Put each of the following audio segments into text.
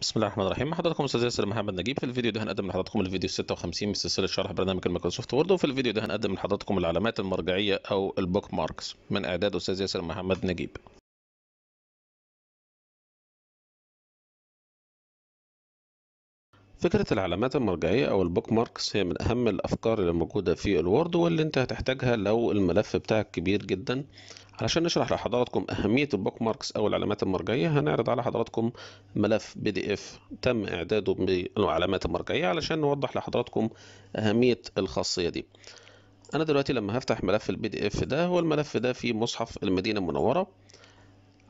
بسم الله الرحمن الرحيم حضراتكم استاذ ياسر محمد نجيب في الفيديو ده هنقدم لحضراتكم الفيديو 56 من سلسله شرح برنامج المايكروسوفت وورد وفي الفيديو ده هنقدم لحضراتكم العلامات المرجعيه او البوك ماركس من اعداد استاذ ياسر محمد نجيب فكرة العلامات المرجعية أو البوك ماركس هي من أهم الأفكار اللي موجودة في الوورد واللي أنت هتحتاجها لو الملف بتاعك كبير جدا علشان نشرح لحضراتكم أهمية البوك ماركس أو العلامات المرجعية هنعرض على حضراتكم ملف بي دي اف تم إعداده بالعلامات المرجعية علشان نوضح لحضراتكم أهمية الخاصية دي أنا دلوقتي لما هفتح ملف البي دي اف ده هو الملف ده في مصحف المدينة المنورة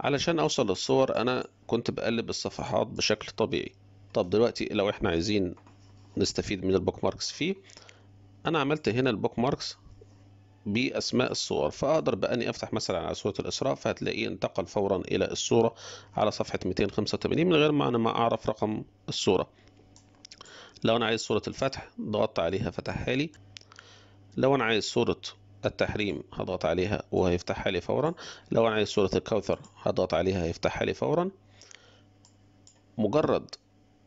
علشان أوصل للصور أنا كنت بقلب الصفحات بشكل طبيعي طب دلوقتي لو احنا عايزين نستفيد من البوك ماركس فيه أنا عملت هنا البوك ماركس بأسماء الصور فأقدر بأني أفتح مثلا على سورة الإسراء فهتلاقيه انتقل فورا إلى الصورة على صفحة 285 من غير ما أنا ما أعرف رقم الصورة لو أنا عايز صورة الفتح ضغطت عليها فتحها لي لو أنا عايز صورة التحريم هضغط عليها وهيفتحها لي فورا لو أنا عايز صورة الكوثر هضغط عليها هيفتحها لي فورا مجرد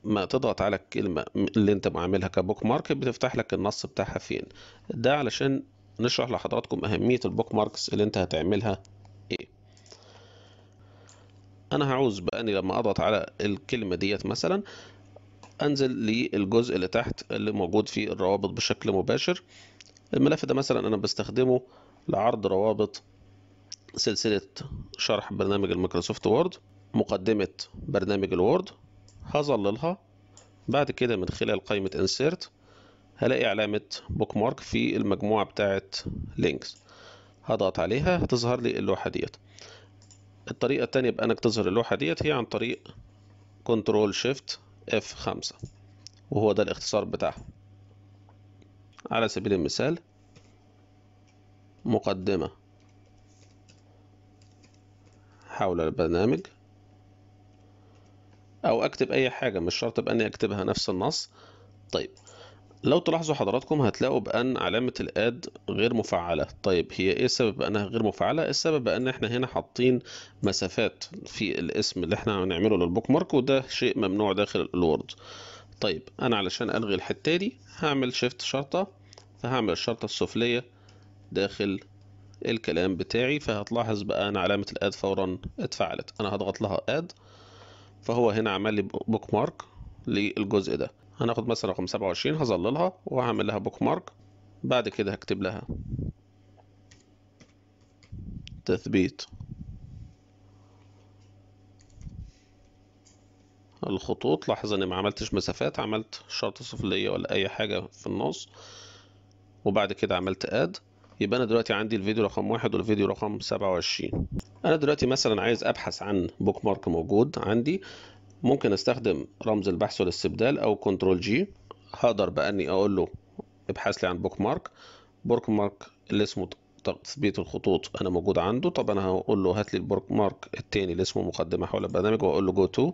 ما تضغط على الكلمة اللي انت عاملها كبوك مارك بتفتح لك النص بتاعها فين ده علشان نشرح لحضراتكم أهمية البوك ماركس اللي أنت هتعملها إيه أنا هعوز بأني لما أضغط على الكلمة ديت مثلا أنزل للجزء اللي تحت اللي موجود فيه الروابط بشكل مباشر الملف ده مثلا أنا بستخدمه لعرض روابط سلسلة شرح برنامج الميكروسوفت وورد مقدمة برنامج الوورد هظللها بعد كده من خلال قائمة insert هلاقي علامة بوك مارك في المجموعة بتاعة لينكس هضغط عليها هتظهر لي اللوحة ديت الطريقة التانية بأنك تظهر اللوحة ديت هي عن طريق كنترول شيفت اف خمسة وهو ده الاختصار بتاعها على سبيل المثال مقدمة حول البرنامج أو أكتب أي حاجة مش شرط بأني أكتبها نفس النص طيب لو تلاحظوا حضراتكم هتلاقوا بأن علامة الاد غير مفعلة طيب هي ايه السبب بأنها غير مفعلة السبب بأن احنا هنا حاطين مسافات في الاسم اللي احنا هنعمله للبوك مارك وده شيء ممنوع داخل الوورد طيب انا علشان الغي الحتة دي هعمل شيفت شرطة فهعمل الشرطة السفلية داخل الكلام بتاعي فهتلاحظ بقى ان علامة الاد فورا اتفعلت انا هضغط لها اد فهو هنا عمل لي بوك مارك للجزء ده هناخد مثلا رقم سبعة وعشرين هظللها وهعمل لها بوك مارك بعد كده هكتب لها تثبيت الخطوط لاحظ اني ما عملتش مسافات عملت شرط سفليه ولا اي حاجة في النص وبعد كده عملت اد يبقى انا دلوقتي عندي الفيديو رقم واحد والفيديو رقم سبعة وعشرين انا دلوقتي مثلا عايز ابحث عن بوك مارك موجود عندي ممكن استخدم رمز البحث والاستبدال او كنترول جي هقدر باني اقول له ابحث لي عن بوك مارك بوك مارك اللي اسمه تثبيت الخطوط انا موجود عنده طب انا هقول له هات لي البوك مارك التاني اللي اسمه مقدمه حول البرنامج واقول له جو تو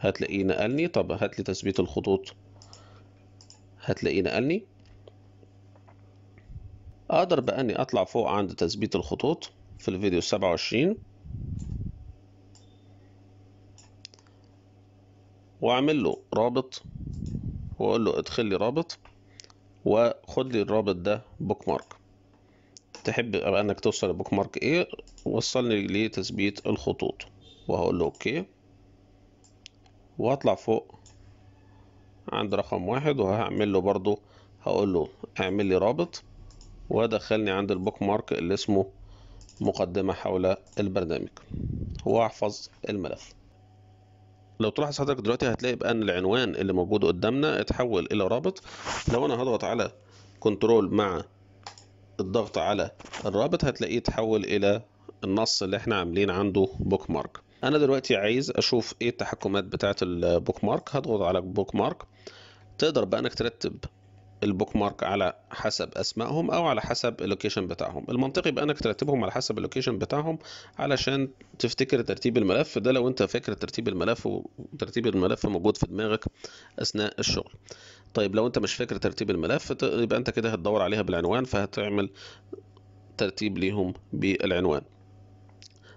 هتلاقيه نقلني طب هات لي تثبيت الخطوط هتلاقيه نقلني اقدر باني اطلع فوق عند تثبيت الخطوط في الفيديو 27 واعمل له رابط واقول له ادخل لي رابط وخد لي الرابط ده بوك مارك تحب انك توصل لبوك مارك ايه وصلني لتثبيت الخطوط وهقول له اوكي وهطلع فوق عند رقم واحد وهعمل له برضو هقول له اعمل لي رابط ودخلني عند البوك مارك اللي اسمه مقدمة حول البرنامج واحفظ الملف لو تلاحظ حضرتك دلوقتي هتلاقي بقى ان العنوان اللي موجود قدامنا اتحول إلى رابط لو أنا هضغط على كنترول مع الضغط على الرابط هتلاقيه اتحول إلى النص اللي احنا عاملين عنده بوك مارك أنا دلوقتي عايز أشوف إيه التحكمات بتاعة البوك مارك هضغط على بوك مارك تقدر بقى إنك ترتب البوك مارك على حسب اسمائهم او على حسب اللوكيشن بتاعهم المنطقي بقى انك ترتبهم على حسب اللوكيشن بتاعهم علشان تفتكر ترتيب الملف ده لو انت فاكر ترتيب الملف وترتيب الملف موجود في دماغك اثناء الشغل طيب لو انت مش فاكر ترتيب الملف يبقى انت كده هتدور عليها بالعنوان فهتعمل ترتيب ليهم بالعنوان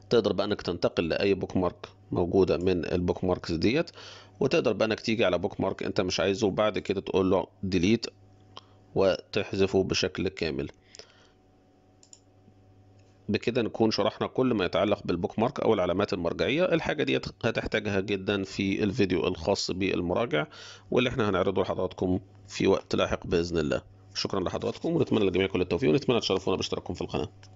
تقدر بقى انك تنتقل لاي بوك مارك موجوده من البوك ماركس ديت وتقدر بقى انك تيجي على بوك مارك انت مش عايزه وبعد كده تقول له ديليت وتحذفه بشكل كامل بكده نكون شرحنا كل ما يتعلق بالبوك مارك او العلامات المرجعيه الحاجه دي هتحتاجها جدا في الفيديو الخاص بالمراجع واللي احنا هنعرضه لحضراتكم في وقت لاحق باذن الله شكرا لحضراتكم ونتمنى للجميع كل التوفيق ونتمنى تشرفونا باشتراككم في القناه